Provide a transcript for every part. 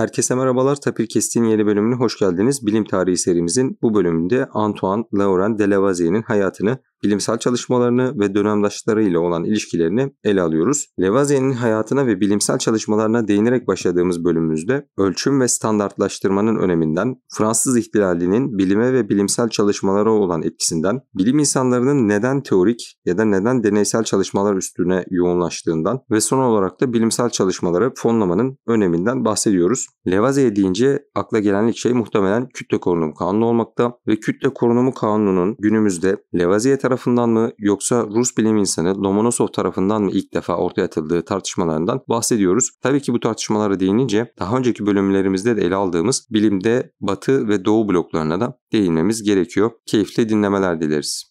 Herkese merhabalar. Tapir Kestik'in yeni bölümüne hoş geldiniz. Bilim Tarihi serimizin bu bölümünde Antoine Laurent de Lavoisier'in hayatını bilimsel çalışmalarını ve dönemdaşları ile olan ilişkilerini ele alıyoruz. Levazye'nin hayatına ve bilimsel çalışmalarına değinerek başladığımız bölümümüzde ölçüm ve standartlaştırmanın öneminden, Fransız ihtilalinin bilime ve bilimsel çalışmalara olan etkisinden, bilim insanlarının neden teorik ya da neden deneysel çalışmalar üstüne yoğunlaştığından ve son olarak da bilimsel çalışmaları fonlamanın öneminden bahsediyoruz. Levazye deyince akla gelen ilk şey muhtemelen kütle korunumu kanunu olmakta ve kütle korunumu kanununun günümüzde Levazye tarafından mı yoksa Rus bilim insanı Lomonosov tarafından mı ilk defa ortaya atıldığı tartışmalarından bahsediyoruz. Tabii ki bu tartışmalara değinince daha önceki bölümlerimizde de ele aldığımız bilimde batı ve doğu bloklarına da değinmemiz gerekiyor. Keyifli dinlemeler dileriz.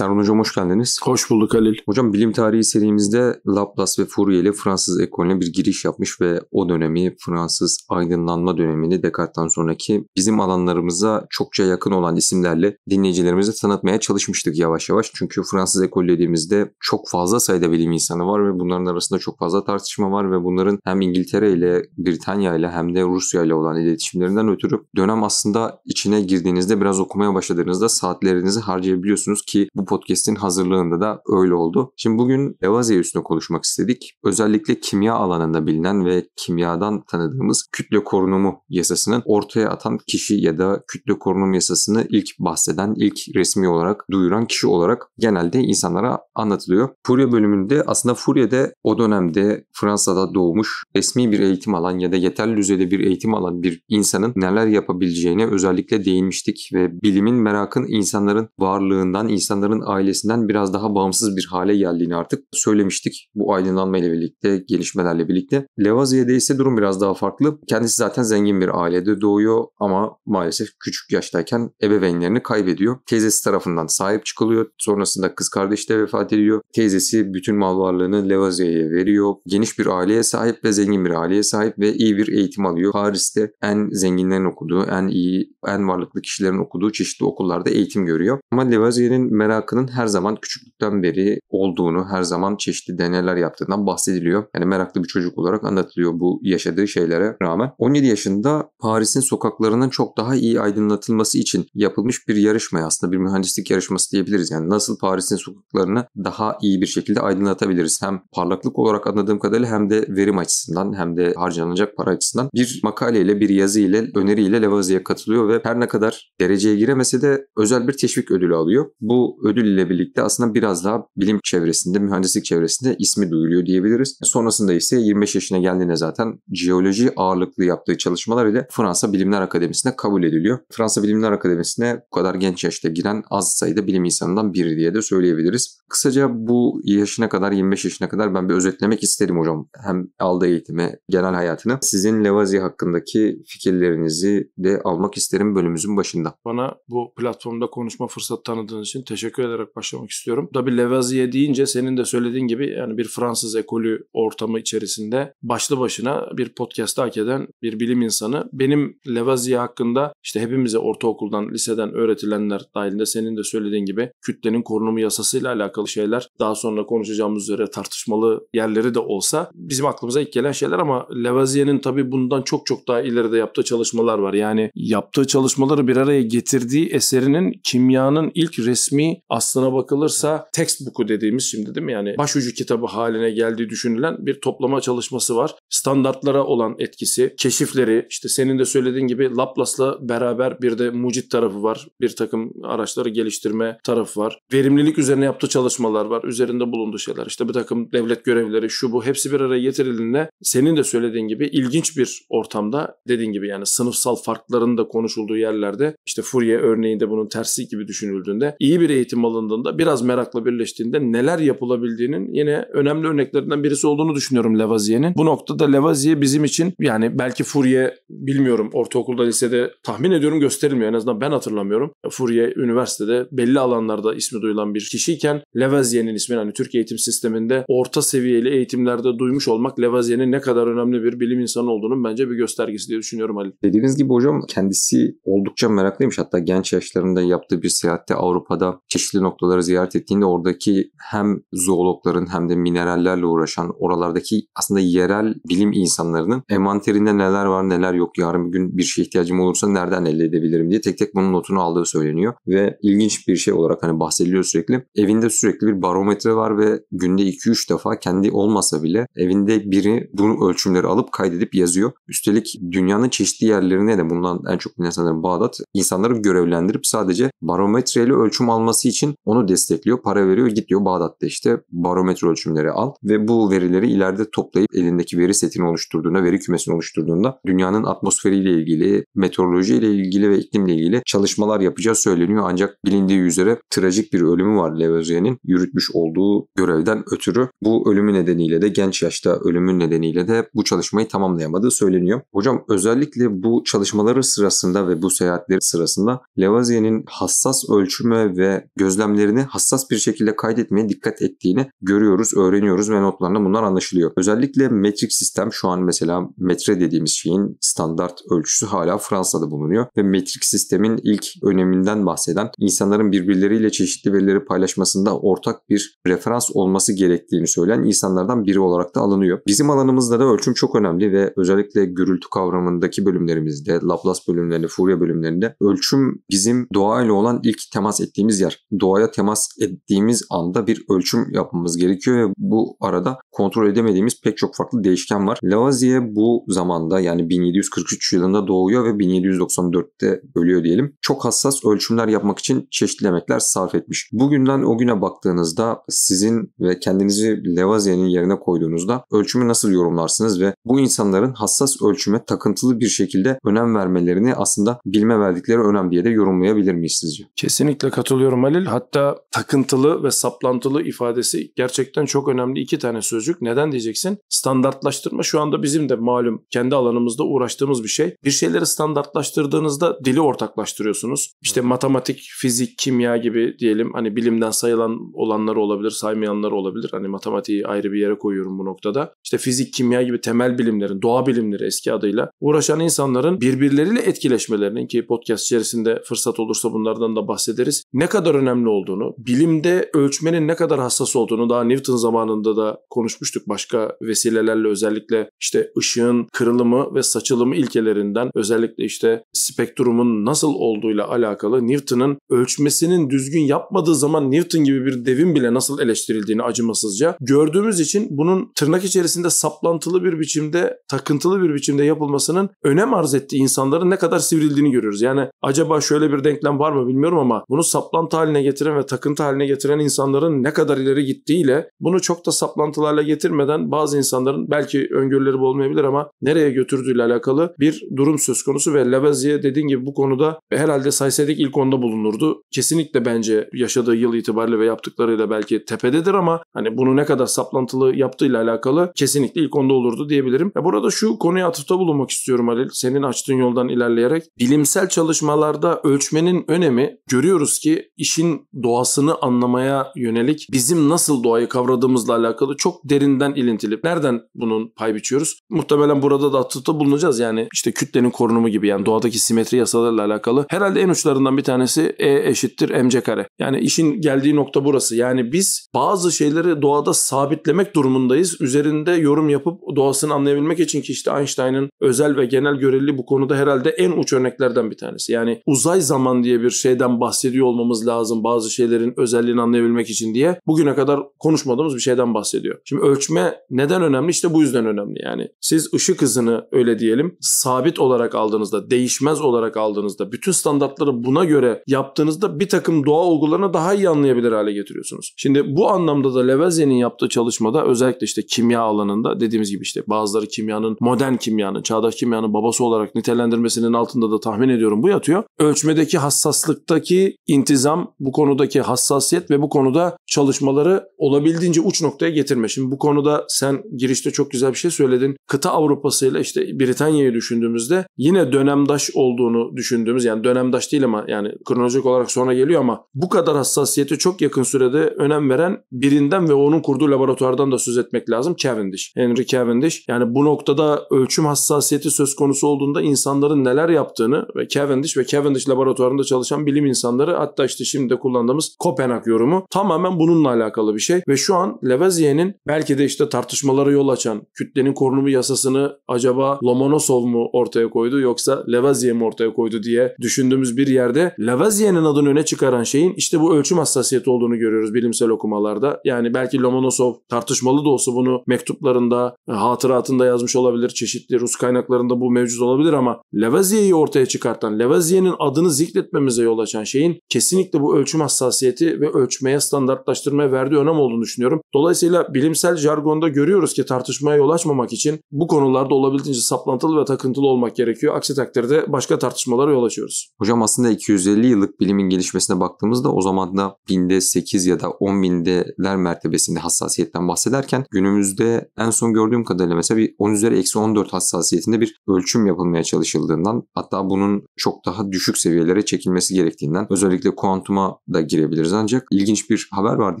Serhan Hocam hoş geldiniz. Hoş bulduk Halil. Hocam bilim tarihi serimizde Laplace ve Fourier ile Fransız ekolüne bir giriş yapmış ve o dönemi Fransız aydınlanma dönemini Descartes'ten sonraki bizim alanlarımıza çokça yakın olan isimlerle dinleyicilerimize tanıtmaya çalışmıştık yavaş yavaş. Çünkü Fransız ekolü dediğimizde çok fazla sayıda bilim insanı var ve bunların arasında çok fazla tartışma var ve bunların hem İngiltere ile Britanya ile hem de Rusya ile olan iletişimlerinden ötürü dönem aslında içine girdiğinizde biraz okumaya başladığınızda saatlerinizi harcayabiliyorsunuz ki bu podcast'in hazırlığında da öyle oldu. Şimdi bugün Evaze üstüne konuşmak istedik. Özellikle kimya alanında bilinen ve kimyadan tanıdığımız kütle korunumu yasasının ortaya atan kişi ya da kütle korunumu yasasını ilk bahseden, ilk resmi olarak duyuran kişi olarak genelde insanlara anlatılıyor. Furya bölümünde aslında Furya'da o dönemde Fransa'da doğmuş resmi bir eğitim alan ya da yeterli düzeyde bir eğitim alan bir insanın neler yapabileceğine özellikle değinmiştik ve bilimin merakın insanların varlığından, insanların Osmanlı'nın ailesinden biraz daha bağımsız bir hale geldiğini artık söylemiştik. Bu aydınlanma ile birlikte, gelişmelerle birlikte. Levaziye'de ise durum biraz daha farklı. Kendisi zaten zengin bir ailede doğuyor ama maalesef küçük yaştayken ebeveynlerini kaybediyor. Teyzesi tarafından sahip çıkılıyor. Sonrasında kız kardeşi de vefat ediyor. Teyzesi bütün mal varlığını Levaziye'ye veriyor. Geniş bir aileye sahip ve zengin bir aileye sahip ve iyi bir eğitim alıyor. Paris'te en zenginlerin okuduğu, en iyi, en varlıklı kişilerin okuduğu çeşitli okullarda eğitim görüyor. Ama Levazier'in merakı farkının her zaman küçüklükten beri olduğunu, her zaman çeşitli deneyler yaptığından bahsediliyor. Yani meraklı bir çocuk olarak anlatılıyor bu yaşadığı şeylere rağmen. 17 yaşında Paris'in sokaklarının çok daha iyi aydınlatılması için yapılmış bir yarışma aslında bir mühendislik yarışması diyebiliriz. Yani nasıl Paris'in sokaklarını daha iyi bir şekilde aydınlatabiliriz. Hem parlaklık olarak anladığım kadarıyla hem de verim açısından hem de harcanacak para açısından bir makaleyle, bir yazıyla, öneriyle Levazier'e katılıyor ve her ne kadar dereceye giremese de özel bir teşvik ödülü alıyor. Bu ödül ödül ile birlikte aslında biraz daha bilim çevresinde, mühendislik çevresinde ismi duyuluyor diyebiliriz. Sonrasında ise 25 yaşına geldiğinde zaten jeoloji ağırlıklı yaptığı çalışmalar ile Fransa Bilimler Akademisi'ne kabul ediliyor. Fransa Bilimler Akademisi'ne bu kadar genç yaşta giren az sayıda bilim insanından biri diye de söyleyebiliriz. Kısaca bu yaşına kadar 25 yaşına kadar ben bir özetlemek isterim hocam. Hem aldığı eğitimi, genel hayatını. Sizin Levazi hakkındaki fikirlerinizi de almak isterim bölümümüzün başında. Bana bu platformda konuşma fırsat tanıdığınız için teşekkür teşekkür ederek başlamak istiyorum. Tabii Levaziye deyince senin de söylediğin gibi yani bir Fransız ekolü ortamı içerisinde başlı başına bir podcast hak eden bir bilim insanı. Benim Levaziye hakkında işte hepimize ortaokuldan, liseden öğretilenler dahilinde senin de söylediğin gibi kütlenin korunumu yasasıyla alakalı şeyler daha sonra konuşacağımız üzere tartışmalı yerleri de olsa bizim aklımıza ilk gelen şeyler ama Levazier'in tabii bundan çok çok daha ileride yaptığı çalışmalar var. Yani yaptığı çalışmaları bir araya getirdiği eserinin kimyanın ilk resmi aslına bakılırsa textbook'u dediğimiz şimdi değil mi? Yani başucu kitabı haline geldiği düşünülen bir toplama çalışması var. Standartlara olan etkisi, keşifleri, işte senin de söylediğin gibi Laplace'la beraber bir de mucit tarafı var. Bir takım araçları geliştirme tarafı var. Verimlilik üzerine yaptığı çalışmalar var. Üzerinde bulunduğu şeyler. işte bir takım devlet görevleri, şu bu hepsi bir araya getirildiğinde senin de söylediğin gibi ilginç bir ortamda dediğin gibi yani sınıfsal farkların da konuşulduğu yerlerde işte Fourier örneğinde bunun tersi gibi düşünüldüğünde iyi bir eğitim eğitim alındığında biraz merakla birleştiğinde neler yapılabildiğinin yine önemli örneklerinden birisi olduğunu düşünüyorum Levazier'in. Bu noktada Levazier bizim için yani belki Fourier bilmiyorum ortaokulda lisede tahmin ediyorum gösterilmiyor en azından ben hatırlamıyorum. Fourier üniversitede belli alanlarda ismi duyulan bir kişiyken Levazier'in ismini hani Türk eğitim sisteminde orta seviyeli eğitimlerde duymuş olmak Levazier'in ne kadar önemli bir bilim insanı olduğunun bence bir göstergesi diye düşünüyorum Ali. Dediğiniz gibi hocam kendisi oldukça meraklıymış. Hatta genç yaşlarında yaptığı bir seyahatte Avrupa'da çeşitli çeşitli noktaları ziyaret ettiğinde oradaki hem zoologların hem de minerallerle uğraşan oralardaki aslında yerel bilim insanlarının envanterinde neler var neler yok yarın bir gün bir şey ihtiyacım olursa nereden elde edebilirim diye tek tek bunun notunu aldığı söyleniyor ve ilginç bir şey olarak hani bahsediliyor sürekli. Evinde sürekli bir barometre var ve günde 2-3 defa kendi olmasa bile evinde biri bunu ölçümleri alıp kaydedip yazıyor. Üstelik dünyanın çeşitli yerlerine de bundan en çok bilinen sanırım Bağdat insanları görevlendirip sadece barometreyle ölçüm alması için için onu destekliyor, para veriyor. Git diyor Bağdat'ta işte barometre ölçümleri al ve bu verileri ileride toplayıp elindeki veri setini oluşturduğunda, veri kümesini oluşturduğunda dünyanın atmosferiyle ilgili, meteorolojiyle ilgili ve iklimle ilgili çalışmalar yapacağı söyleniyor. Ancak bilindiği üzere trajik bir ölümü var Levozier'in yürütmüş olduğu görevden ötürü. Bu ölümü nedeniyle de genç yaşta ölümün nedeniyle de bu çalışmayı tamamlayamadığı söyleniyor. Hocam özellikle bu çalışmaları sırasında ve bu seyahatleri sırasında Levozier'in hassas ölçümü ve göz gözlemlerini hassas bir şekilde kaydetmeye dikkat ettiğini görüyoruz, öğreniyoruz ve notlarında bunlar anlaşılıyor. Özellikle metrik sistem şu an mesela metre dediğimiz şeyin standart ölçüsü hala Fransa'da bulunuyor ve metrik sistemin ilk öneminden bahseden insanların birbirleriyle çeşitli verileri paylaşmasında ortak bir referans olması gerektiğini söyleyen insanlardan biri olarak da alınıyor. Bizim alanımızda da ölçüm çok önemli ve özellikle gürültü kavramındaki bölümlerimizde, Laplace bölümlerinde, Fourier bölümlerinde ölçüm bizim doğayla olan ilk temas ettiğimiz yer doğaya temas ettiğimiz anda bir ölçüm yapmamız gerekiyor ve bu arada kontrol edemediğimiz pek çok farklı değişken var. Lavoisier bu zamanda yani 1743 yılında doğuyor ve 1794'te ölüyor diyelim. Çok hassas ölçümler yapmak için çeşitli emekler sarf etmiş. Bugünden o güne baktığınızda sizin ve kendinizi Lavoisier'in yerine koyduğunuzda ölçümü nasıl yorumlarsınız ve bu insanların hassas ölçüme takıntılı bir şekilde önem vermelerini aslında bilme verdikleri önem diye de yorumlayabilir miyiz sizce? Kesinlikle katılıyorum Halil. Hatta takıntılı ve saplantılı ifadesi gerçekten çok önemli iki tane sözcük. Neden diyeceksin? Standartlaştırma şu anda bizim de malum kendi alanımızda uğraştığımız bir şey. Bir şeyleri standartlaştırdığınızda dili ortaklaştırıyorsunuz. İşte matematik, fizik, kimya gibi diyelim hani bilimden sayılan olanlar olabilir, saymayanlar olabilir. Hani matematiği ayrı bir yere koyuyorum bu noktada. İşte fizik, kimya gibi temel bilimlerin, doğa bilimleri eski adıyla uğraşan insanların birbirleriyle etkileşmelerinin ki podcast içerisinde fırsat olursa bunlardan da bahsederiz. Ne kadar önemli önemli olduğunu, bilimde ölçmenin ne kadar hassas olduğunu daha Newton zamanında da konuşmuştuk başka vesilelerle özellikle işte ışığın kırılımı ve saçılımı ilkelerinden özellikle işte spektrumun nasıl olduğuyla alakalı Newton'ın ölçmesinin düzgün yapmadığı zaman Newton gibi bir devin bile nasıl eleştirildiğini acımasızca gördüğümüz için bunun tırnak içerisinde saplantılı bir biçimde, takıntılı bir biçimde yapılmasının önem arz ettiği insanların ne kadar sivrildiğini görüyoruz. Yani acaba şöyle bir denklem var mı bilmiyorum ama bunu saplantı haline haline getiren ve takıntı haline getiren insanların ne kadar ileri gittiğiyle bunu çok da saplantılarla getirmeden bazı insanların belki öngörüleri bu olmayabilir ama nereye götürdüğüyle alakalı bir durum söz konusu ve Leveziye dediğin gibi bu konuda herhalde saysedik ilk onda bulunurdu. Kesinlikle bence yaşadığı yıl itibariyle ve yaptıklarıyla belki tepededir ama hani bunu ne kadar saplantılı yaptığıyla alakalı kesinlikle ilk onda olurdu diyebilirim. Ya burada şu konuya atıfta bulunmak istiyorum Halil. Senin açtığın yoldan ilerleyerek bilimsel çalışmalarda ölçmenin önemi görüyoruz ki işin işin doğasını anlamaya yönelik bizim nasıl doğayı kavradığımızla alakalı çok derinden ilintili. Nereden bunun pay biçiyoruz? Muhtemelen burada da atıfta bulunacağız. Yani işte kütlenin korunumu gibi yani doğadaki simetri yasalarıyla alakalı. Herhalde en uçlarından bir tanesi E eşittir MC kare. Yani işin geldiği nokta burası. Yani biz bazı şeyleri doğada sabitlemek durumundayız. Üzerinde yorum yapıp doğasını anlayabilmek için ki işte Einstein'ın özel ve genel görevli bu konuda herhalde en uç örneklerden bir tanesi. Yani uzay zaman diye bir şeyden bahsediyor olmamız lazım bazı şeylerin özelliğini anlayabilmek için diye bugüne kadar konuşmadığımız bir şeyden bahsediyor. Şimdi ölçme neden önemli? İşte bu yüzden önemli yani. Siz ışık hızını öyle diyelim sabit olarak aldığınızda, değişmez olarak aldığınızda, bütün standartları buna göre yaptığınızda bir takım doğa olgularını daha iyi anlayabilir hale getiriyorsunuz. Şimdi bu anlamda da Levazier'in yaptığı çalışmada özellikle işte kimya alanında dediğimiz gibi işte bazıları kimyanın modern kimyanın, çağdaş kimyanın babası olarak nitelendirmesinin altında da tahmin ediyorum bu yatıyor. Ölçmedeki hassaslıktaki intizam bu bu konudaki hassasiyet ve bu konuda çalışmaları olabildiğince uç noktaya getirme. Şimdi bu konuda sen girişte çok güzel bir şey söyledin. Kıta Avrupası ile işte Britanya'yı düşündüğümüzde yine dönemdaş olduğunu düşündüğümüz yani dönemdaş değil ama yani kronolojik olarak sonra geliyor ama bu kadar hassasiyeti çok yakın sürede önem veren birinden ve onun kurduğu laboratuvardan da söz etmek lazım. Cavendish. Henry Cavendish. Yani bu noktada ölçüm hassasiyeti söz konusu olduğunda insanların neler yaptığını ve Cavendish ve Cavendish laboratuvarında çalışan bilim insanları hatta işte şimdi de kullandığımız Kopenhag yorumu tamamen bununla alakalı bir şey ve şu an Levazier'in belki de işte tartışmalara yol açan kütlenin korunumu yasasını acaba Lomonosov mu ortaya koydu yoksa Levazier mi ortaya koydu diye düşündüğümüz bir yerde Levazier'in adını öne çıkaran şeyin işte bu ölçüm hassasiyeti olduğunu görüyoruz bilimsel okumalarda. Yani belki Lomonosov tartışmalı da olsa bunu mektuplarında, hatıratında yazmış olabilir. Çeşitli Rus kaynaklarında bu mevcut olabilir ama Levazier'i ortaya çıkartan, Levazier'in adını zikretmemize yol açan şeyin kesinlikle bu ölçüm ölçüm hassasiyeti ve ölçmeye, standartlaştırmaya verdiği önem olduğunu düşünüyorum. Dolayısıyla bilimsel jargonda görüyoruz ki tartışmaya yol açmamak için bu konularda olabildiğince saplantılı ve takıntılı olmak gerekiyor. Aksi takdirde başka tartışmalara yol açıyoruz. Hocam aslında 250 yıllık bilimin gelişmesine baktığımızda o zaman da binde 8 ya da 10 bindeler mertebesinde hassasiyetten bahsederken günümüzde en son gördüğüm kadarıyla mesela bir 10 üzeri eksi 14 hassasiyetinde bir ölçüm yapılmaya çalışıldığından hatta bunun çok daha düşük seviyelere çekilmesi gerektiğinden özellikle kuantuma da girebiliriz. Ancak ilginç bir haber vardı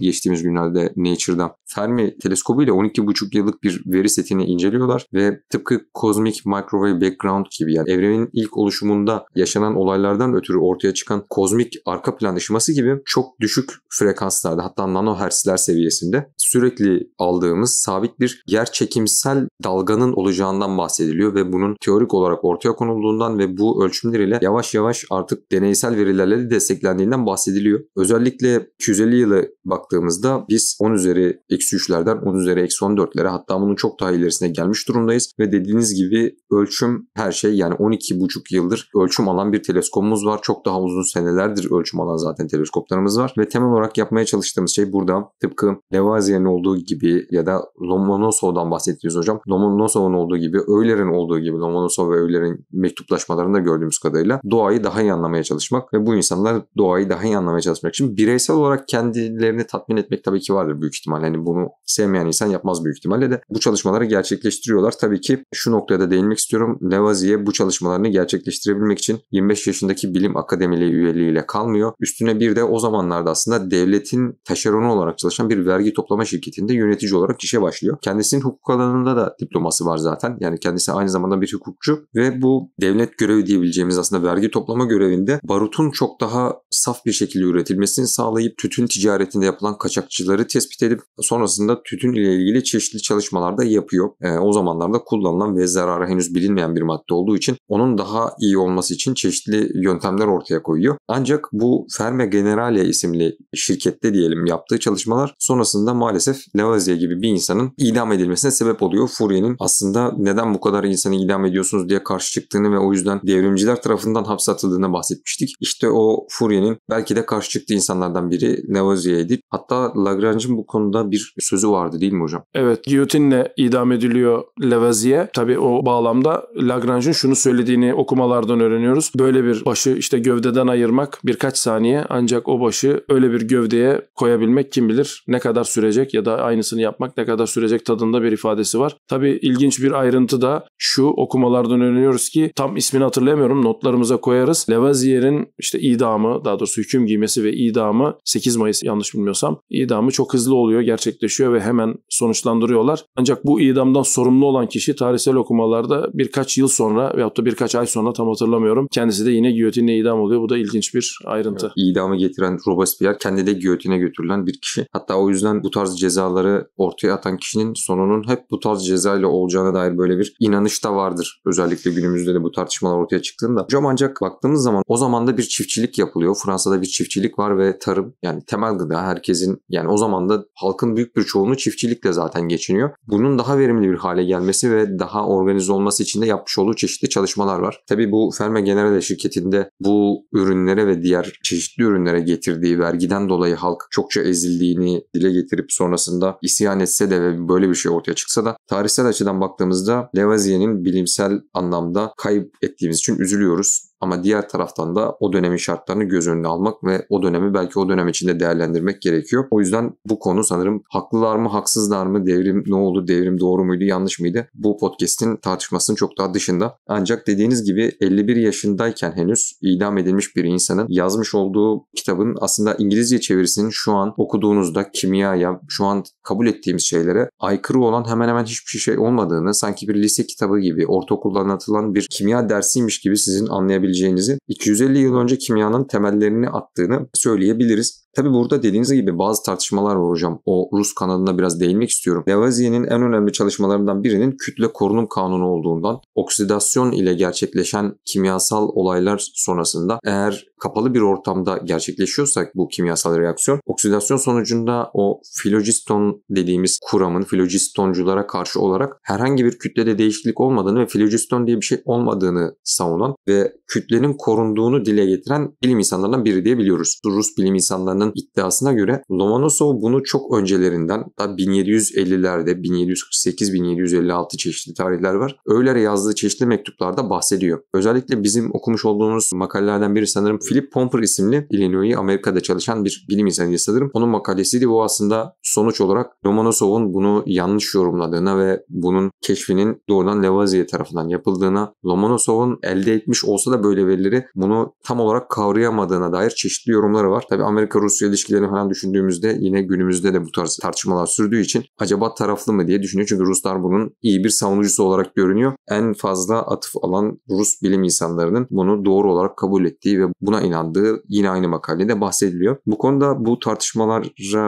geçtiğimiz günlerde Nature'da. Fermi teleskobu ile 12,5 yıllık bir veri setini inceliyorlar ve tıpkı Cosmic Microwave Background gibi yani evrenin ilk oluşumunda yaşanan olaylardan ötürü ortaya çıkan kozmik arka plan ışıması gibi çok düşük frekanslarda hatta nanohertzler seviyesinde sürekli aldığımız sabit bir yer çekimsel dalganın olacağından bahsediliyor ve bunun teorik olarak ortaya konulduğundan ve bu ölçümler ile yavaş yavaş artık deneysel verilerle de desteklendiğinden bahsediliyor ediliyor. Özellikle 250 yılı baktığımızda biz 10 üzeri eksi 3'lerden 10 üzeri eksi 14'lere hatta bunun çok daha ilerisine gelmiş durumdayız. Ve dediğiniz gibi ölçüm her şey yani 12,5 yıldır ölçüm alan bir teleskopumuz var. Çok daha uzun senelerdir ölçüm alan zaten teleskoplarımız var. Ve temel olarak yapmaya çalıştığımız şey burada tıpkı Levazier'in olduğu gibi ya da Lomonosov'dan bahsettiniz hocam. Lomonosov'un olduğu gibi, Euler'in olduğu gibi Lomonosov ve Euler'in mektuplaşmalarında gördüğümüz kadarıyla doğayı daha iyi anlamaya çalışmak ve bu insanlar doğayı daha iyi anlamaya anlamaya çalışmak. Şimdi bireysel olarak kendilerini tatmin etmek tabii ki vardır büyük ihtimalle. Hani bunu sevmeyen insan yapmaz büyük ihtimalle de bu çalışmaları gerçekleştiriyorlar. Tabii ki şu noktaya da değinmek istiyorum. Lavaziye bu çalışmalarını gerçekleştirebilmek için 25 yaşındaki bilim akademiliği üyeliğiyle kalmıyor. Üstüne bir de o zamanlarda aslında devletin taşeronu olarak çalışan bir vergi toplama şirketinde yönetici olarak işe başlıyor. Kendisinin hukuk alanında da diploması var zaten. Yani kendisi aynı zamanda bir hukukçu ve bu devlet görevi diyebileceğimiz aslında vergi toplama görevinde barutun çok daha saf bir şekilde şekilde üretilmesini sağlayıp tütün ticaretinde yapılan kaçakçıları tespit edip sonrasında tütün ile ilgili çeşitli çalışmalar da yapıyor. E, o zamanlarda kullanılan ve zararı henüz bilinmeyen bir madde olduğu için onun daha iyi olması için çeşitli yöntemler ortaya koyuyor. Ancak bu Ferme Generale isimli şirkette diyelim yaptığı çalışmalar sonrasında maalesef Lavoisier gibi bir insanın idam edilmesine sebep oluyor. Fourier'in aslında neden bu kadar insanı idam ediyorsunuz diye karşı çıktığını ve o yüzden devrimciler tarafından hapse atıldığını bahsetmiştik. İşte o Fourier'in belki de karşı çıktığı insanlardan biri Lavoisier'di. Hatta Lagrange'in bu konuda bir sözü vardı değil mi hocam? Evet, giyotinle idam ediliyor Lavoisier. Tabii o bağlamda Lagrange'in şunu söylediğini okumalardan öğreniyoruz. Böyle bir başı işte gövdeden ayırmak birkaç saniye ancak o başı öyle bir gövdeye koyabilmek kim bilir ne kadar sürecek ya da aynısını yapmak ne kadar sürecek tadında bir ifadesi var. Tabii ilginç bir ayrıntı da şu okumalardan öğreniyoruz ki tam ismini hatırlayamıyorum notlarımıza koyarız. Lavoisier'in işte idamı daha doğrusu hüküm giyimi edilmesi ve idamı 8 Mayıs yanlış bilmiyorsam idamı çok hızlı oluyor, gerçekleşiyor ve hemen sonuçlandırıyorlar. Ancak bu idamdan sorumlu olan kişi tarihsel okumalarda birkaç yıl sonra veyahut da birkaç ay sonra tam hatırlamıyorum kendisi de yine giyotinle idam oluyor. Bu da ilginç bir ayrıntı. Evet, idamı getiren Robespierre kendi de giyotine götürülen bir kişi. Hatta o yüzden bu tarz cezaları ortaya atan kişinin sonunun hep bu tarz cezayla olacağına dair böyle bir inanış da vardır. Özellikle günümüzde de bu tartışmalar ortaya çıktığında. Hocam ancak baktığımız zaman o zaman da bir çiftçilik yapılıyor. Fransa'da bir çift çiftçilik var ve tarım yani temel gıda herkesin yani o zaman da halkın büyük bir çoğunluğu çiftçilikle zaten geçiniyor. Bunun daha verimli bir hale gelmesi ve daha organize olması için de yapmış olduğu çeşitli çalışmalar var. Tabi bu Ferme Generale şirketinde bu ürünlere ve diğer çeşitli ürünlere getirdiği vergiden dolayı halk çokça ezildiğini dile getirip sonrasında isyan etse de ve böyle bir şey ortaya çıksa da tarihsel açıdan baktığımızda Levazier'in bilimsel anlamda kayıp ettiğimiz için üzülüyoruz ama diğer taraftan da o dönemin şartlarını göz önüne almak ve o dönemi belki o dönem içinde değerlendirmek gerekiyor. O yüzden bu konu sanırım haklılar mı haksızlar mı devrim ne oldu devrim doğru muydu yanlış mıydı bu podcast'in tartışmasının çok daha dışında. Ancak dediğiniz gibi 51 yaşındayken henüz idam edilmiş bir insanın yazmış olduğu kitabın aslında İngilizce çevirisinin şu an okuduğunuzda kimyaya şu an kabul ettiğimiz şeylere aykırı olan hemen hemen hiçbir şey olmadığını sanki bir lise kitabı gibi ortaokulda anlatılan bir kimya dersiymiş gibi sizin anlayabileceğiniz yapabileceğinizi, 250 yıl önce kimyanın temellerini attığını söyleyebiliriz. Tabi burada dediğiniz gibi bazı tartışmalar var hocam. O Rus kanadına biraz değinmek istiyorum. Lavoisier'in en önemli çalışmalarından birinin kütle korunum kanunu olduğundan oksidasyon ile gerçekleşen kimyasal olaylar sonrasında eğer kapalı bir ortamda gerçekleşiyorsak bu kimyasal reaksiyon oksidasyon sonucunda o filojiston dediğimiz kuramın filojistonculara karşı olarak herhangi bir kütlede değişiklik olmadığını ve filojiston diye bir şey olmadığını savunan ve kütlenin korunduğunu dile getiren bilim insanlarından biri diye biliyoruz. Rus bilim insanlarının Başkanı'nın iddiasına göre Lomonosov bunu çok öncelerinden da 1750'lerde 1748-1756 çeşitli tarihler var. Öylere yazdığı çeşitli mektuplarda bahsediyor. Özellikle bizim okumuş olduğumuz makalelerden biri sanırım Philip Pomper isimli Illinois Amerika'da çalışan bir bilim insanı sanırım. Onun makalesiydi. Bu aslında sonuç olarak Lomonosov'un bunu yanlış yorumladığına ve bunun keşfinin doğrudan Lavoisier tarafından yapıldığına, Lomonosov'un elde etmiş olsa da böyle verileri bunu tam olarak kavrayamadığına dair çeşitli yorumları var. Tabi Amerika Rus Rusya ilişkilerini falan düşündüğümüzde yine günümüzde de bu tarz tartışmalar sürdüğü için acaba taraflı mı diye düşünüyor. Çünkü Ruslar bunun iyi bir savunucusu olarak görünüyor. En fazla atıf alan Rus bilim insanlarının bunu doğru olarak kabul ettiği ve buna inandığı yine aynı makalede bahsediliyor. Bu konuda bu tartışmalara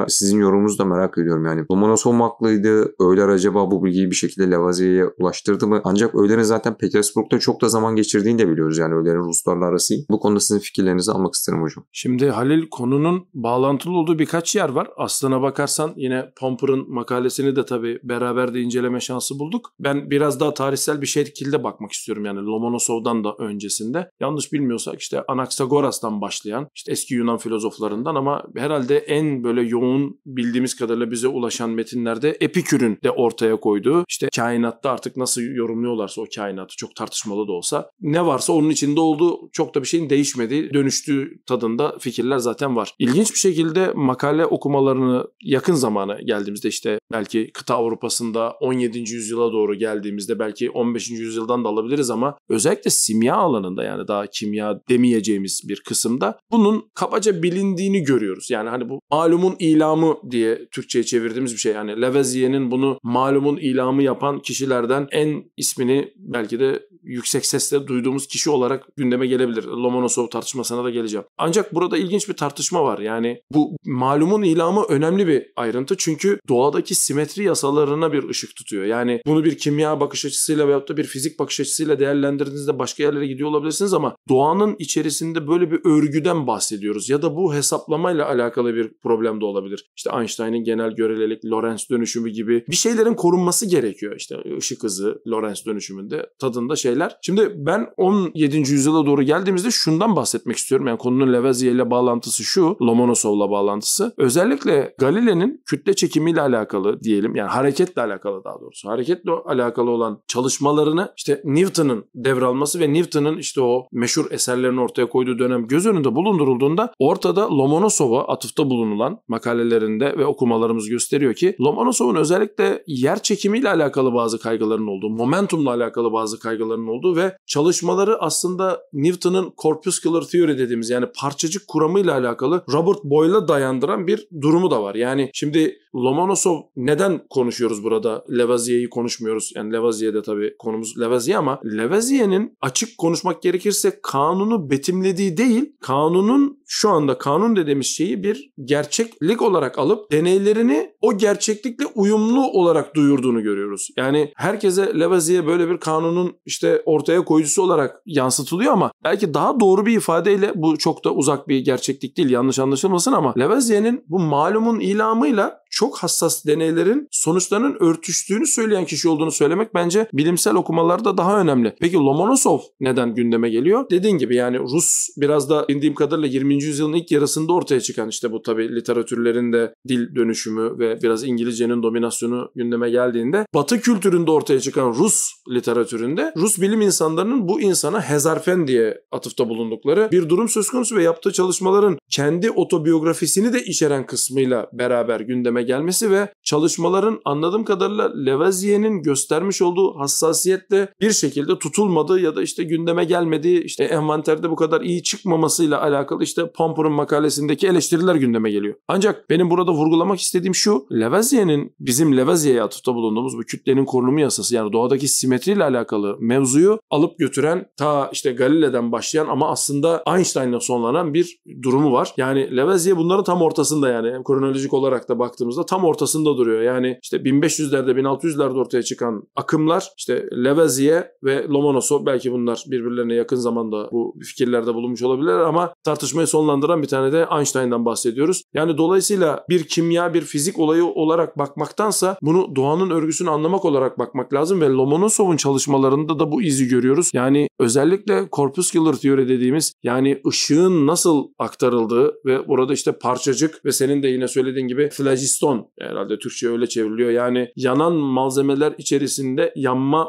sizin yorumunuzu da merak ediyorum. Yani Lomonosov haklıydı? Öğler acaba bu bilgiyi bir şekilde Lavazier'e ulaştırdı mı? Ancak Öğler'in zaten Petersburg'da çok da zaman geçirdiğini de biliyoruz. Yani Öğler'in Ruslarla arası. Bu konuda sizin fikirlerinizi almak isterim hocam. Şimdi Halil konunun bağlantılı olduğu birkaç yer var. Aslına bakarsan yine Pomper'ın makalesini de tabii beraber de inceleme şansı bulduk. Ben biraz daha tarihsel bir şekilde bakmak istiyorum yani Lomonosov'dan da öncesinde. Yanlış bilmiyorsak işte Anaxagoras'tan başlayan işte eski Yunan filozoflarından ama herhalde en böyle yoğun bildiğimiz kadarıyla bize ulaşan metinlerde Epikür'ün de ortaya koyduğu işte kainatta artık nasıl yorumluyorlarsa o kainatı çok tartışmalı da olsa ne varsa onun içinde olduğu çok da bir şeyin değişmediği dönüştüğü tadında fikirler zaten var. İlginç ilginç bir şekilde makale okumalarını yakın zamana geldiğimizde işte belki kıta Avrupa'sında 17. yüzyıla doğru geldiğimizde belki 15. yüzyıldan da alabiliriz ama özellikle simya alanında yani daha kimya demeyeceğimiz bir kısımda bunun kabaca bilindiğini görüyoruz. Yani hani bu malumun ilamı diye Türkçe'ye çevirdiğimiz bir şey. Yani Levezier'in bunu malumun ilamı yapan kişilerden en ismini belki de yüksek sesle duyduğumuz kişi olarak gündeme gelebilir. Lomonosov tartışmasına da geleceğim. Ancak burada ilginç bir tartışma var. Yani bu malumun ilamı önemli bir ayrıntı çünkü doğadaki simetri yasalarına bir ışık tutuyor. Yani bunu bir kimya bakış açısıyla veyahut da bir fizik bakış açısıyla değerlendirdiğinizde başka yerlere gidiyor olabilirsiniz ama doğanın içerisinde böyle bir örgüden bahsediyoruz ya da bu hesaplamayla alakalı bir problem de olabilir. İşte Einstein'ın genel görelilik, Lorentz dönüşümü gibi bir şeylerin korunması gerekiyor. İşte ışık hızı Lorentz dönüşümünde tadında şey şeyler. Şimdi ben 17. yüzyıla doğru geldiğimizde şundan bahsetmek istiyorum. Yani konunun Lavoisier ile bağlantısı şu, Lomonosov'la bağlantısı. Özellikle Galile'nin kütle çekimiyle alakalı diyelim yani hareketle alakalı daha doğrusu. Hareketle alakalı olan çalışmalarını işte Newton'ın devralması ve Newton'ın işte o meşhur eserlerini ortaya koyduğu dönem göz önünde bulundurulduğunda ortada Lomonosov'a atıfta bulunulan makalelerinde ve okumalarımız gösteriyor ki Lomonosov'un özellikle yer çekimiyle alakalı bazı kaygıların olduğu, momentumla alakalı bazı kaygıların çalışmalarının olduğu ve çalışmaları aslında Newton'ın corpuscular theory dediğimiz yani parçacık kuramıyla alakalı Robert Boyle'a dayandıran bir durumu da var. Yani şimdi Lomonosov neden konuşuyoruz burada? Levazier'i konuşmuyoruz. Yani Levazier de tabii konumuz Levazier ama Levazier'in açık konuşmak gerekirse kanunu betimlediği değil, kanunun şu anda kanun dediğimiz şeyi bir gerçeklik olarak alıp deneylerini o gerçeklikle uyumlu olarak duyurduğunu görüyoruz. Yani herkese Levaziy'e böyle bir kanunun işte ortaya koyucusu olarak yansıtılıyor ama belki daha doğru bir ifadeyle bu çok da uzak bir gerçeklik değil yanlış anlaşılmasın ama Levaziy'nin bu malumun ilamıyla çok hassas deneylerin sonuçlarının örtüştüğünü söyleyen kişi olduğunu söylemek bence bilimsel okumalarda daha önemli. Peki Lomonosov neden gündeme geliyor? Dediğin gibi yani Rus biraz da indiğim kadarıyla 20 yüzyılın ilk yarısında ortaya çıkan işte bu tabi literatürlerin de dil dönüşümü ve biraz İngilizcenin dominasyonu gündeme geldiğinde Batı kültüründe ortaya çıkan Rus literatüründe Rus bilim insanlarının bu insana hezarfen diye atıfta bulundukları bir durum söz konusu ve yaptığı çalışmaların kendi otobiyografisini de içeren kısmıyla beraber gündeme gelmesi ve çalışmaların anladığım kadarıyla Levazier'in göstermiş olduğu hassasiyetle bir şekilde tutulmadığı ya da işte gündeme gelmediği işte envanterde bu kadar iyi çıkmamasıyla alakalı işte Ahmet makalesindeki eleştiriler gündeme geliyor. Ancak benim burada vurgulamak istediğim şu. Levaziye'nin bizim Levaziye'ye atıfta bulunduğumuz bu kütlenin korunumu yasası yani doğadaki simetriyle alakalı mevzuyu alıp götüren ta işte Galile'den başlayan ama aslında Einstein'la sonlanan bir durumu var. Yani Levaziye bunların tam ortasında yani kronolojik olarak da baktığımızda tam ortasında duruyor. Yani işte 1500'lerde 1600'lerde ortaya çıkan akımlar işte Levaziye ve Lomonosov belki bunlar birbirlerine yakın zamanda bu fikirlerde bulunmuş olabilir ama tartışmaya sonlandıran bir tane de Einstein'dan bahsediyoruz. Yani dolayısıyla bir kimya, bir fizik olayı olarak bakmaktansa bunu doğanın örgüsünü anlamak olarak bakmak lazım ve Lomonosov'un çalışmalarında da bu izi görüyoruz. Yani özellikle corpuscular teori dediğimiz yani ışığın nasıl aktarıldığı ve burada işte parçacık ve senin de yine söylediğin gibi flagiston herhalde Türkçe öyle çevriliyor. Yani yanan malzemeler içerisinde yanmayı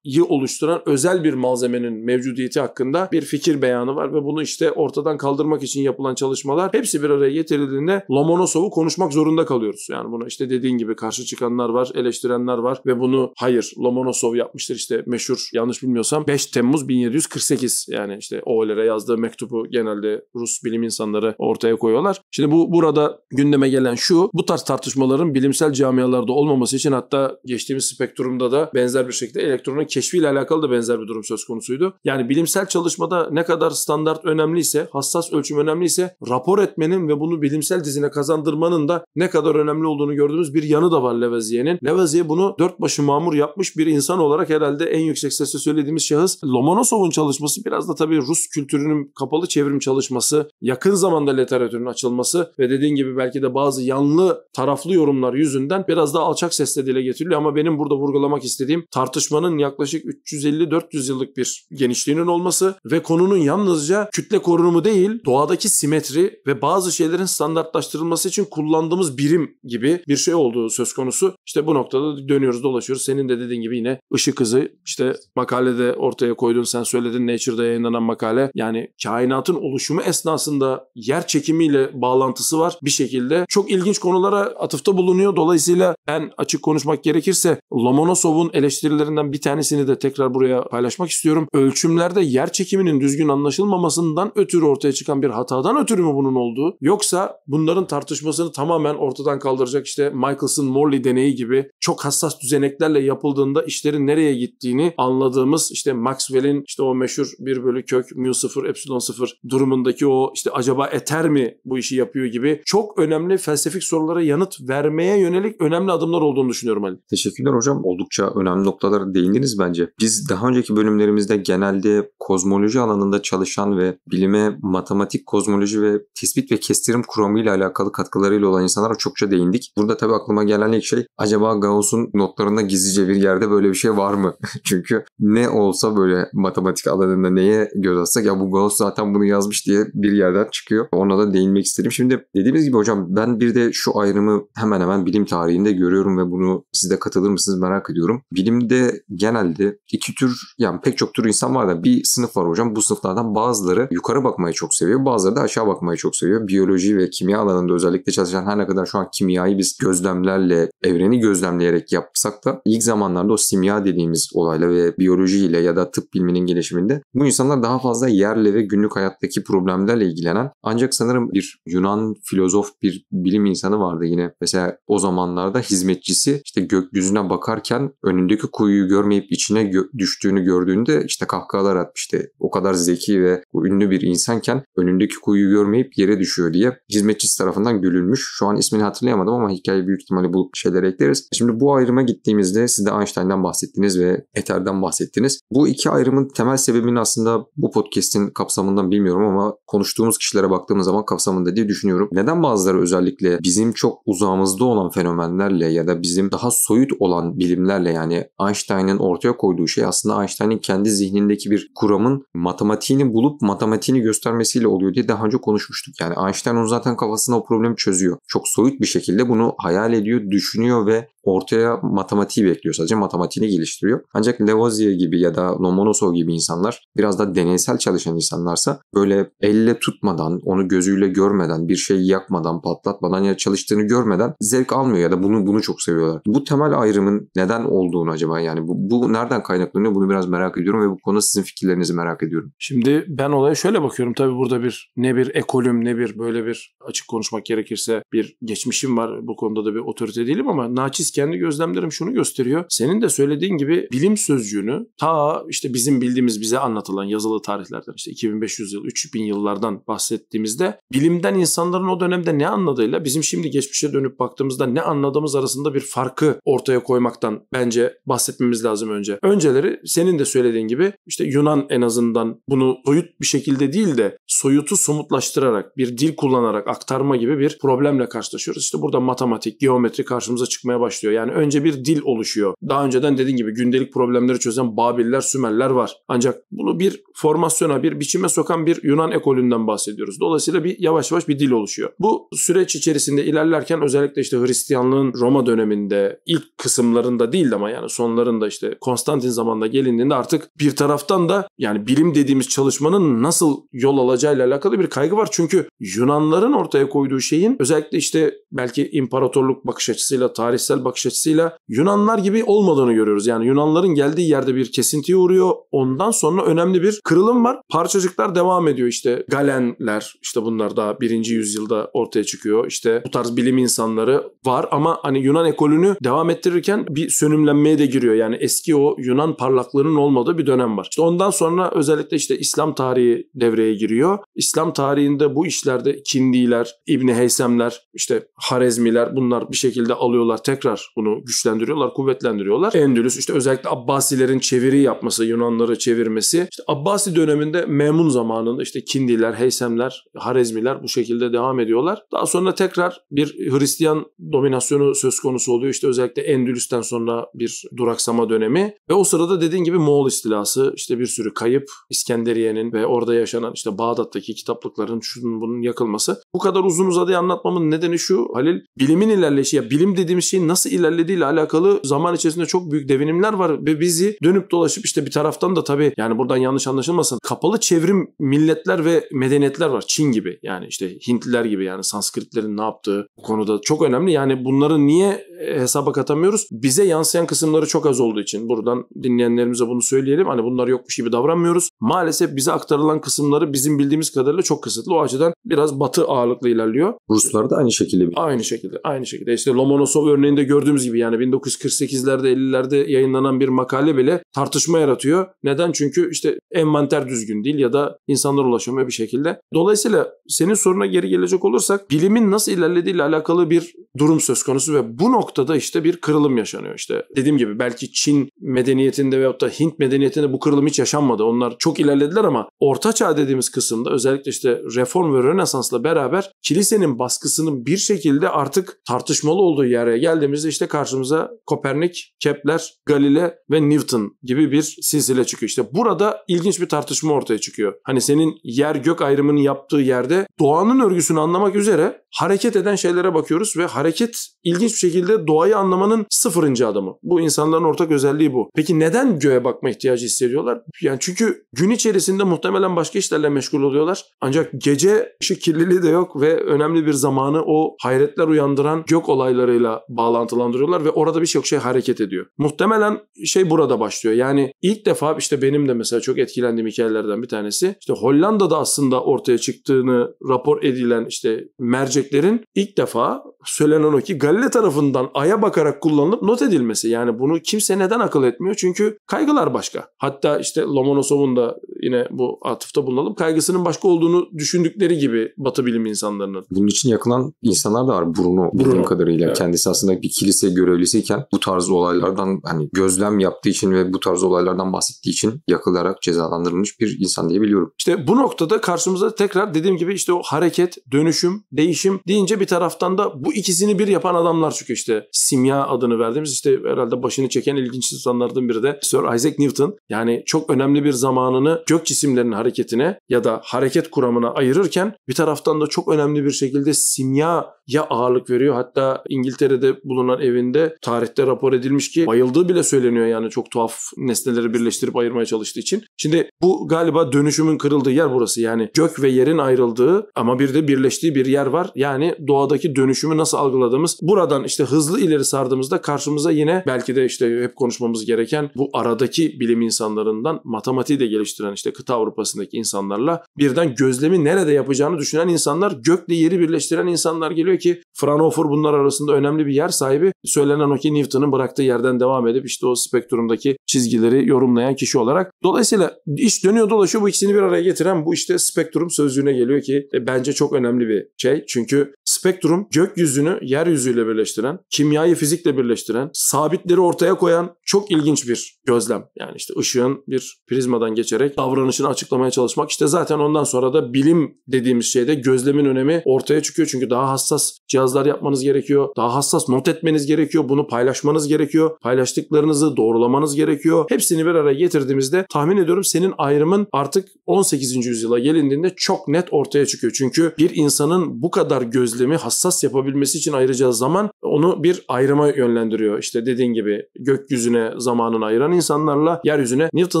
oluşturan özel bir malzemenin mevcudiyeti hakkında bir fikir beyanı var ve bunu işte ortadan kaldırmak için yap yapılan çalışmalar hepsi bir araya getirildiğinde Lomonosov'u konuşmak zorunda kalıyoruz. Yani buna işte dediğin gibi karşı çıkanlar var, eleştirenler var ve bunu hayır Lomonosov yapmıştır işte meşhur yanlış bilmiyorsam 5 Temmuz 1748 yani işte OLR'e yazdığı mektubu genelde Rus bilim insanları ortaya koyuyorlar. Şimdi bu burada gündeme gelen şu bu tarz tartışmaların bilimsel camialarda olmaması için hatta geçtiğimiz spektrumda da benzer bir şekilde elektronun keşfiyle alakalı da benzer bir durum söz konusuydu. Yani bilimsel çalışmada ne kadar standart önemliyse, hassas ölçüm önemli ise rapor etmenin ve bunu bilimsel dizine kazandırmanın da ne kadar önemli olduğunu gördüğümüz bir yanı da var Levaziye'nin. Leveziye bunu dört başı mamur yapmış bir insan olarak herhalde en yüksek sesle söylediğimiz şahıs. Lomonosov'un çalışması biraz da tabii Rus kültürünün kapalı çevrim çalışması, yakın zamanda literatürün açılması ve dediğin gibi belki de bazı yanlı taraflı yorumlar yüzünden biraz da alçak sesle dile getiriliyor ama benim burada vurgulamak istediğim tartışmanın yaklaşık 350-400 yıllık bir genişliğinin olması ve konunun yalnızca kütle korunumu değil doğadaki simetri ve bazı şeylerin standartlaştırılması için kullandığımız birim gibi bir şey olduğu söz konusu. İşte bu noktada dönüyoruz dolaşıyoruz. Senin de dediğin gibi yine ışık hızı işte makalede ortaya koydun sen söyledin Nature'da yayınlanan makale. Yani kainatın oluşumu esnasında yer çekimiyle bağlantısı var bir şekilde. Çok ilginç konulara atıfta bulunuyor. Dolayısıyla en açık konuşmak gerekirse Lomonosov'un eleştirilerinden bir tanesini de tekrar buraya paylaşmak istiyorum. Ölçümlerde yer çekiminin düzgün anlaşılmamasından ötürü ortaya çıkan bir hatada tartışmadan ötürü mü bunun olduğu? Yoksa bunların tartışmasını tamamen ortadan kaldıracak işte Michelson-Morley deneyi gibi çok hassas düzeneklerle yapıldığında işlerin nereye gittiğini anladığımız işte Maxwell'in işte o meşhur 1 bölü kök mu 0 epsilon 0 durumundaki o işte acaba eter mi bu işi yapıyor gibi çok önemli felsefik sorulara yanıt vermeye yönelik önemli adımlar olduğunu düşünüyorum Ali. Teşekkürler hocam. Oldukça önemli noktalara değindiniz bence. Biz daha önceki bölümlerimizde genelde kozmoloji alanında çalışan ve bilime matematik kozmoloji teknoloji ve tespit ve kestirim kuramı ile alakalı katkılarıyla olan insanlara çokça değindik. Burada tabii aklıma gelen ilk şey acaba Gauss'un notlarında gizlice bir yerde böyle bir şey var mı? Çünkü ne olsa böyle matematik alanında neye göz atsak ya bu Gauss zaten bunu yazmış diye bir yerden çıkıyor. Ona da değinmek istedim. Şimdi dediğimiz gibi hocam ben bir de şu ayrımı hemen hemen bilim tarihinde görüyorum ve bunu siz de katılır mısınız merak ediyorum. Bilimde genelde iki tür yani pek çok tür insan var da bir sınıf var hocam. Bu sınıflardan bazıları yukarı bakmayı çok seviyor. Bazıları da aşağı bakmayı çok seviyor. Biyoloji ve kimya alanında özellikle çalışan her ne kadar şu an kimyayı biz gözlemlerle, evreni gözlemleyerek yapsak da ilk zamanlarda o simya dediğimiz olayla ve biyolojiyle ya da tıp biliminin gelişiminde bu insanlar daha fazla yerle ve günlük hayattaki problemlerle ilgilenen ancak sanırım bir Yunan filozof bir bilim insanı vardı yine. Mesela o zamanlarda hizmetçisi işte gökyüzüne bakarken önündeki kuyuyu görmeyip içine gö- düştüğünü gördüğünde işte kahkahalar atmıştı. O kadar zeki ve ünlü bir insanken önündeki kuyu uyku görmeyip yere düşüyor diye hizmetçisi tarafından gülünmüş. Şu an ismini hatırlayamadım ama hikaye büyük ihtimalle bulup şeylere ekleriz. Şimdi bu ayrıma gittiğimizde siz de Einstein'dan bahsettiniz ve Ether'den bahsettiniz. Bu iki ayrımın temel sebebini aslında bu podcast'in kapsamından bilmiyorum ama konuştuğumuz kişilere baktığımız zaman kapsamında diye düşünüyorum. Neden bazıları özellikle bizim çok uzağımızda olan fenomenlerle ya da bizim daha soyut olan bilimlerle yani Einstein'ın ortaya koyduğu şey aslında Einstein'in kendi zihnindeki bir kuramın matematiğini bulup matematiğini göstermesiyle oluyor diye daha önce konuşmuştuk. Yani Einstein onu zaten kafasında o problemi çözüyor. Çok soyut bir şekilde bunu hayal ediyor, düşünüyor ve ortaya matematiği bekliyor sadece matematiğini geliştiriyor. Ancak Lavoisier gibi ya da Lomonosov gibi insanlar biraz da deneysel çalışan insanlarsa böyle elle tutmadan, onu gözüyle görmeden, bir şeyi yakmadan, patlatmadan ya çalıştığını görmeden zevk almıyor ya da bunu bunu çok seviyorlar. Bu temel ayrımın neden olduğunu acaba yani bu, bu nereden kaynaklanıyor bunu biraz merak ediyorum ve bu konuda sizin fikirlerinizi merak ediyorum. Şimdi ben olaya şöyle bakıyorum tabii burada bir ne bir ekolüm ne bir böyle bir açık konuşmak gerekirse bir geçmişim var bu konuda da bir otorite değilim ama naçiz kendi gözlemlerim şunu gösteriyor. Senin de söylediğin gibi bilim sözcüğünü ta işte bizim bildiğimiz bize anlatılan yazılı tarihlerden işte 2500 yıl, 3000 yıllardan bahsettiğimizde bilimden insanların o dönemde ne anladığıyla bizim şimdi geçmişe dönüp baktığımızda ne anladığımız arasında bir farkı ortaya koymaktan bence bahsetmemiz lazım önce. Önceleri senin de söylediğin gibi işte Yunan en azından bunu soyut bir şekilde değil de soyutu somutlaştırarak bir dil kullanarak aktarma gibi bir problemle karşılaşıyoruz. İşte burada matematik, geometri karşımıza çıkmaya başlıyor başlıyor. Yani önce bir dil oluşuyor. Daha önceden dediğim gibi gündelik problemleri çözen Babiller, Sümerler var. Ancak bunu bir formasyona, bir biçime sokan bir Yunan ekolünden bahsediyoruz. Dolayısıyla bir yavaş yavaş bir dil oluşuyor. Bu süreç içerisinde ilerlerken özellikle işte Hristiyanlığın Roma döneminde ilk kısımlarında değil ama yani sonlarında işte Konstantin zamanında gelindiğinde artık bir taraftan da yani bilim dediğimiz çalışmanın nasıl yol alacağıyla alakalı bir kaygı var. Çünkü Yunanların ortaya koyduğu şeyin özellikle işte belki imparatorluk bakış açısıyla, tarihsel bakış bakış açısıyla Yunanlar gibi olmadığını görüyoruz. Yani Yunanların geldiği yerde bir kesintiye uğruyor. Ondan sonra önemli bir kırılım var. Parçacıklar devam ediyor işte Galenler işte bunlar daha birinci yüzyılda ortaya çıkıyor. İşte bu tarz bilim insanları var ama hani Yunan ekolünü devam ettirirken bir sönümlenmeye de giriyor. Yani eski o Yunan parlaklığının olmadığı bir dönem var. İşte ondan sonra özellikle işte İslam tarihi devreye giriyor. İslam tarihinde bu işlerde Kindiler, İbni Heysemler, işte Harezmiler bunlar bir şekilde alıyorlar tekrar yapıyorlar. Bunu güçlendiriyorlar, kuvvetlendiriyorlar. Endülüs işte özellikle Abbasilerin çeviri yapması, Yunanları çevirmesi. İşte Abbasi döneminde Memun zamanında işte Kindiler, Heysemler, Harezmiler bu şekilde devam ediyorlar. Daha sonra tekrar bir Hristiyan dominasyonu söz konusu oluyor. İşte özellikle Endülüs'ten sonra bir duraksama dönemi ve o sırada dediğin gibi Moğol istilası, işte bir sürü kayıp, İskenderiye'nin ve orada yaşanan işte Bağdat'taki kitaplıkların şunun bunun yakılması. Bu kadar uzun uzadıya anlatmamın nedeni şu Halil, bilimin ilerleyişi ya bilim dediğimiz şeyin nasıl nasıl ilerlediğiyle alakalı zaman içerisinde çok büyük devinimler var ve bizi dönüp dolaşıp işte bir taraftan da tabii yani buradan yanlış anlaşılmasın kapalı çevrim milletler ve medeniyetler var. Çin gibi yani işte Hintliler gibi yani Sanskritlerin ne yaptığı bu konuda çok önemli. Yani bunların niye hesaba katamıyoruz. Bize yansıyan kısımları çok az olduğu için buradan dinleyenlerimize bunu söyleyelim. Hani bunlar yokmuş gibi davranmıyoruz. Maalesef bize aktarılan kısımları bizim bildiğimiz kadarıyla çok kısıtlı. O açıdan biraz batı ağırlıklı ilerliyor. Ruslar da aynı şekilde. Bir... Aynı şekilde. Aynı şekilde. İşte Lomonosov örneğinde gördüğümüz gibi yani 1948'lerde 50'lerde yayınlanan bir makale bile tartışma yaratıyor. Neden? Çünkü işte envanter düzgün değil ya da insanlar ulaşamıyor bir şekilde. Dolayısıyla senin soruna geri gelecek olursak bilimin nasıl ilerlediğiyle alakalı bir durum söz konusu ve bu nokta noktada işte bir kırılım yaşanıyor. İşte dediğim gibi belki Çin medeniyetinde veyahut da Hint medeniyetinde bu kırılım hiç yaşanmadı. Onlar çok ilerlediler ama Orta Çağ dediğimiz kısımda özellikle işte Reform ve Rönesans'la beraber kilisenin baskısının bir şekilde artık tartışmalı olduğu yere geldiğimizde işte karşımıza Kopernik, Kepler, Galile ve Newton gibi bir silsile çıkıyor. İşte burada ilginç bir tartışma ortaya çıkıyor. Hani senin yer gök ayrımını yaptığı yerde doğanın örgüsünü anlamak üzere hareket eden şeylere bakıyoruz ve hareket ilginç bir şekilde doğayı anlamanın sıfırıncı adamı. Bu insanların ortak özelliği bu. Peki neden göğe bakma ihtiyacı hissediyorlar? Yani çünkü gün içerisinde muhtemelen başka işlerle meşgul oluyorlar. Ancak gece işi kirliliği de yok ve önemli bir zamanı o hayretler uyandıran gök olaylarıyla bağlantılandırıyorlar ve orada birçok şey hareket ediyor. Muhtemelen şey burada başlıyor. Yani ilk defa işte benim de mesela çok etkilendiğim hikayelerden bir tanesi. İşte Hollanda'da aslında ortaya çıktığını rapor edilen işte merceklerin ilk defa söylenen o ki Galile tarafından aya bakarak kullanılıp not edilmesi. Yani bunu kimse neden akıl etmiyor? Çünkü kaygılar başka. Hatta işte Lomonosov'un da yine bu atıfta bulunalım. Kaygısının başka olduğunu düşündükleri gibi Batı bilim insanlarının. Bunun için yakılan insanlar da var. Bruno, Bruno. bildiğim kadarıyla. Evet. Kendisi aslında bir kilise görevlisiyken bu tarz olaylardan hani gözlem yaptığı için ve bu tarz olaylardan bahsettiği için yakılarak cezalandırılmış bir insan diye biliyorum. İşte bu noktada karşımıza tekrar dediğim gibi işte o hareket, dönüşüm, değişim deyince bir taraftan da bu bu ikisini bir yapan adamlar çünkü işte simya adını verdiğimiz işte herhalde başını çeken ilginç insanlardan biri de Sir Isaac Newton. Yani çok önemli bir zamanını gök cisimlerinin hareketine ya da hareket kuramına ayırırken bir taraftan da çok önemli bir şekilde simya ya ağırlık veriyor. Hatta İngiltere'de bulunan evinde tarihte rapor edilmiş ki bayıldığı bile söyleniyor yani çok tuhaf nesneleri birleştirip ayırmaya çalıştığı için. Şimdi bu galiba dönüşümün kırıldığı yer burası. Yani gök ve yerin ayrıldığı ama bir de birleştiği bir yer var. Yani doğadaki dönüşümün nasıl algıladığımız buradan işte hızlı ileri sardığımızda karşımıza yine belki de işte hep konuşmamız gereken bu aradaki bilim insanlarından matematiği de geliştiren işte kıta Avrupa'sındaki insanlarla birden gözlemi nerede yapacağını düşünen insanlar gökle yeri birleştiren insanlar geliyor ki Fraunhofer bunlar arasında önemli bir yer sahibi. Söylenen o ki Newton'un bıraktığı yerden devam edip işte o spektrumdaki çizgileri yorumlayan kişi olarak. Dolayısıyla iş dönüyor dolaşıyor bu ikisini bir araya getiren bu işte spektrum sözlüğüne geliyor ki e, bence çok önemli bir şey. Çünkü spektrum gökyüzü gökyüzünü yeryüzüyle birleştiren, kimyayı fizikle birleştiren, sabitleri ortaya koyan çok ilginç bir gözlem. Yani işte ışığın bir prizmadan geçerek davranışını açıklamaya çalışmak. İşte zaten ondan sonra da bilim dediğimiz şeyde gözlemin önemi ortaya çıkıyor. Çünkü daha hassas cihazlar yapmanız gerekiyor. Daha hassas not etmeniz gerekiyor. Bunu paylaşmanız gerekiyor. Paylaştıklarınızı doğrulamanız gerekiyor. Hepsini bir araya getirdiğimizde tahmin ediyorum senin ayrımın artık 18. yüzyıla gelindiğinde çok net ortaya çıkıyor. Çünkü bir insanın bu kadar gözlemi hassas yapabilmesi olabilmesi için ayıracağı zaman onu bir ayrıma yönlendiriyor. İşte dediğin gibi gökyüzüne zamanını ayıran insanlarla yeryüzüne. Newton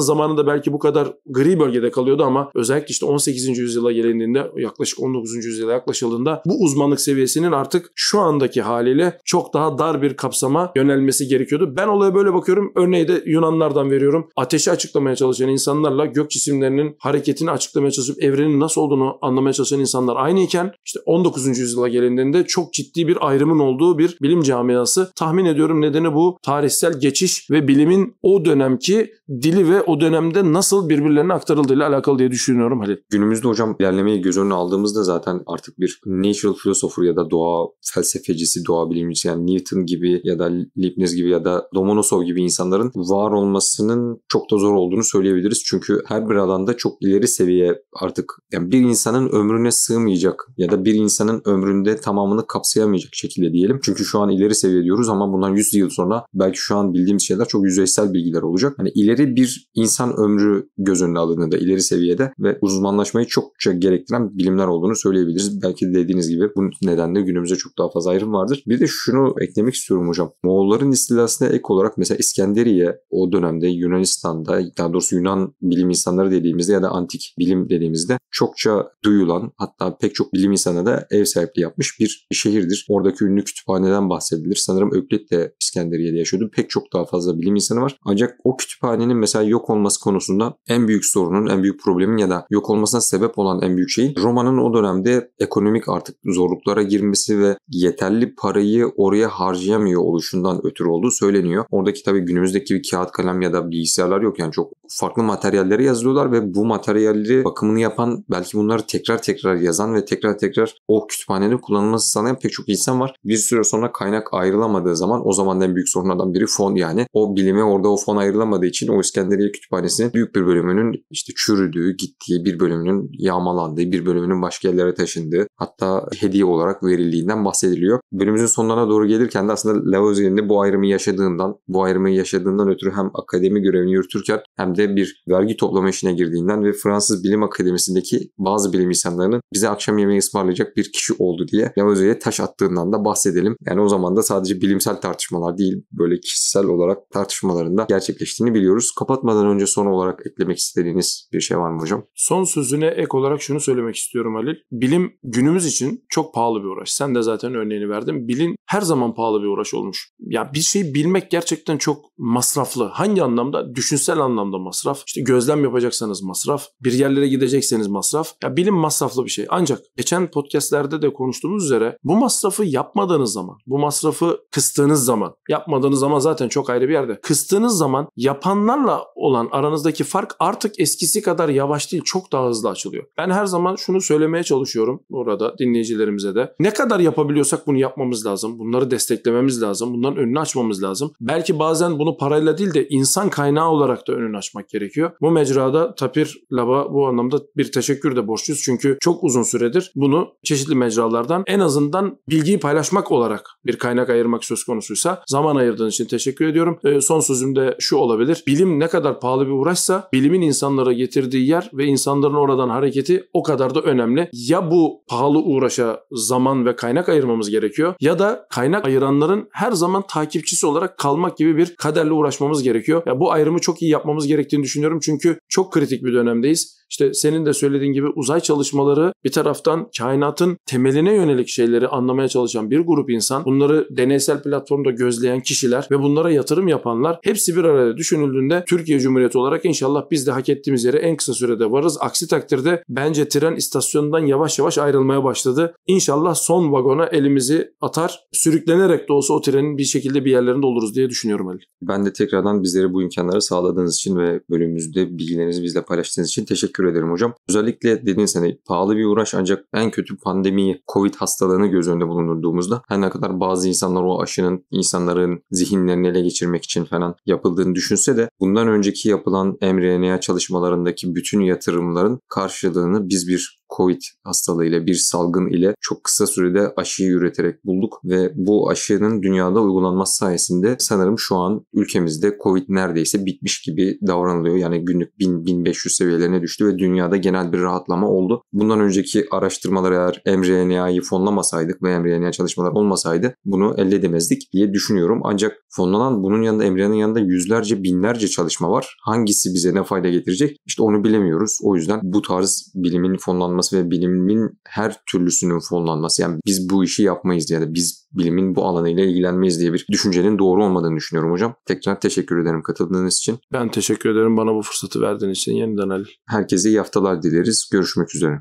zamanında belki bu kadar gri bölgede kalıyordu ama özellikle işte 18. yüzyıla gelindiğinde yaklaşık 19. yüzyıla yaklaşıldığında bu uzmanlık seviyesinin artık şu andaki haliyle çok daha dar bir kapsama yönelmesi gerekiyordu. Ben olaya böyle bakıyorum. Örneği de Yunanlardan veriyorum. Ateşi açıklamaya çalışan insanlarla gök cisimlerinin hareketini açıklamaya çalışıp evrenin nasıl olduğunu anlamaya çalışan insanlar aynıyken işte 19. yüzyıla gelindiğinde çok ciddi ciddi bir ayrımın olduğu bir bilim camiası. Tahmin ediyorum nedeni bu tarihsel geçiş ve bilimin o dönemki dili ve o dönemde nasıl birbirlerine aktarıldığıyla alakalı diye düşünüyorum Halil. Günümüzde hocam ilerlemeyi göz önüne aldığımızda zaten artık bir natural philosopher ya da doğa felsefecisi, doğa bilimcisi yani Newton gibi ya da Leibniz gibi ya da Lomonosov gibi insanların var olmasının çok da zor olduğunu söyleyebiliriz. Çünkü her bir alanda çok ileri seviye artık yani bir insanın ömrüne sığmayacak ya da bir insanın ömründe tamamını kapsayan kapsayamayacak şekilde diyelim. Çünkü şu an ileri seviye diyoruz ama bundan 100 yıl sonra belki şu an bildiğimiz şeyler çok yüzeysel bilgiler olacak. Hani ileri bir insan ömrü göz önüne alındığında ileri seviyede ve uzmanlaşmayı çokça gerektiren bilimler olduğunu söyleyebiliriz. Belki de dediğiniz gibi bu nedenle günümüzde çok daha fazla ayrım vardır. Bir de şunu eklemek istiyorum hocam. Moğolların istilasına ek olarak mesela İskenderiye o dönemde Yunanistan'da daha doğrusu Yunan bilim insanları dediğimizde ya da antik bilim dediğimizde çokça duyulan hatta pek çok bilim insanı da ev sahipliği yapmış bir şehir bahsedilir. Oradaki ünlü kütüphaneden bahsedilir. Sanırım Öklit de İskenderiye'de yaşıyordu. Pek çok daha fazla bilim insanı var. Ancak o kütüphanenin mesela yok olması konusunda en büyük sorunun, en büyük problemin ya da yok olmasına sebep olan en büyük şeyin Roma'nın o dönemde ekonomik artık zorluklara girmesi ve yeterli parayı oraya harcayamıyor oluşundan ötürü olduğu söyleniyor. Oradaki tabii günümüzdeki bir kağıt kalem ya da bilgisayarlar yok yani çok farklı materyallere yazılıyorlar ve bu materyalleri bakımını yapan belki bunları tekrar tekrar yazan ve tekrar tekrar o kütüphanenin kullanılması sağlayan pek çok birçok insan var. Bir süre sonra kaynak ayrılamadığı zaman o zaman en büyük sorunlardan biri fon yani. O bilime orada o fon ayrılamadığı için o İskenderiye Kütüphanesi'nin büyük bir bölümünün işte çürüdüğü, gittiği, bir bölümünün yağmalandığı, bir bölümünün başka yerlere taşındığı hatta hediye olarak verildiğinden bahsediliyor. Bölümümüzün sonlarına doğru gelirken de aslında Laozi'nin de bu ayrımı yaşadığından, bu ayrımı yaşadığından ötürü hem akademi görevini yürütürken hem de bir vergi toplama işine girdiğinden ve Fransız Bilim Akademisi'ndeki bazı bilim insanlarının bize akşam yemeği ısmarlayacak bir kişi oldu diye Laozi'ye taş yaşattığından da bahsedelim. Yani o zaman da sadece bilimsel tartışmalar değil böyle kişisel olarak tartışmalarında gerçekleştiğini biliyoruz. Kapatmadan önce son olarak eklemek istediğiniz bir şey var mı hocam? Son sözüne ek olarak şunu söylemek istiyorum Halil. Bilim günümüz için çok pahalı bir uğraş. Sen de zaten örneğini verdin. Bilim her zaman pahalı bir uğraş olmuş. Ya bir şey bilmek gerçekten çok masraflı. Hangi anlamda? Düşünsel anlamda masraf. İşte gözlem yapacaksanız masraf. Bir yerlere gidecekseniz masraf. Ya bilim masraflı bir şey. Ancak geçen podcastlerde de konuştuğumuz üzere bu masrafı yapmadığınız zaman, bu masrafı kıstığınız zaman, yapmadığınız zaman zaten çok ayrı bir yerde. Kıstığınız zaman yapanlarla olan aranızdaki fark artık eskisi kadar yavaş değil, çok daha hızlı açılıyor. Ben her zaman şunu söylemeye çalışıyorum orada dinleyicilerimize de. Ne kadar yapabiliyorsak bunu yapmamız lazım. Bunları desteklememiz lazım. Bunların önünü açmamız lazım. Belki bazen bunu parayla değil de insan kaynağı olarak da önünü açmak gerekiyor. Bu mecrada Tapir Lab'a bu anlamda bir teşekkür de borçluyuz. Çünkü çok uzun süredir bunu çeşitli mecralardan en azından bilgiyi paylaşmak olarak bir kaynak ayırmak söz konusuysa zaman ayırdığın için teşekkür ediyorum. E, son sözüm de şu olabilir. Bilim ne kadar pahalı bir uğraşsa bilimin insanlara getirdiği yer ve insanların oradan hareketi o kadar da önemli. Ya bu pahalı uğraşa zaman ve kaynak ayırmamız gerekiyor ya da kaynak ayıranların her zaman takipçisi olarak kalmak gibi bir kaderle uğraşmamız gerekiyor. Ya bu ayrımı çok iyi yapmamız gerektiğini düşünüyorum çünkü çok kritik bir dönemdeyiz işte senin de söylediğin gibi uzay çalışmaları bir taraftan kainatın temeline yönelik şeyleri anlamaya çalışan bir grup insan, bunları deneysel platformda gözleyen kişiler ve bunlara yatırım yapanlar hepsi bir arada düşünüldüğünde Türkiye Cumhuriyeti olarak inşallah biz de hak ettiğimiz yere en kısa sürede varız. Aksi takdirde bence tren istasyonundan yavaş yavaş ayrılmaya başladı. İnşallah son vagona elimizi atar, sürüklenerek de olsa o trenin bir şekilde bir yerlerinde oluruz diye düşünüyorum Ali. Ben de tekrardan bizlere bu imkanları sağladığınız için ve bölümümüzde bilgilerinizi bizle paylaştığınız için teşekkür teşekkür ederim hocam. Özellikle dediğiniz hani pahalı bir uğraş ancak en kötü pandemiyi, Covid hastalığını göz önünde bulundurduğumuzda her ne kadar bazı insanlar o aşının insanların zihinlerini ele geçirmek için falan yapıldığını düşünse de bundan önceki yapılan mRNA çalışmalarındaki bütün yatırımların karşılığını biz bir Covid hastalığıyla bir salgın ile çok kısa sürede aşıyı üreterek bulduk ve bu aşının dünyada uygulanması sayesinde sanırım şu an ülkemizde Covid neredeyse bitmiş gibi davranılıyor. Yani günlük 1000-1500 seviyelerine düştü ve dünyada genel bir rahatlama oldu. Bundan önceki araştırmalar eğer mRNA'yı fonlamasaydık ve mRNA çalışmalar olmasaydı bunu elde edemezdik diye düşünüyorum. Ancak fonlanan bunun yanında Emre'nin yanında yüzlerce binlerce çalışma var. Hangisi bize ne fayda getirecek? İşte onu bilemiyoruz. O yüzden bu tarz bilimin fonlanması ve bilimin her türlüsünün fonlanması yani biz bu işi yapmayız ya da biz bilimin bu alanıyla ilgilenmeyiz diye bir düşüncenin doğru olmadığını düşünüyorum hocam. Tekrar teşekkür ederim katıldığınız için. Ben teşekkür ederim bana bu fırsatı verdiğiniz için yeniden Ali. Herkese iyi haftalar dileriz. Görüşmek üzere.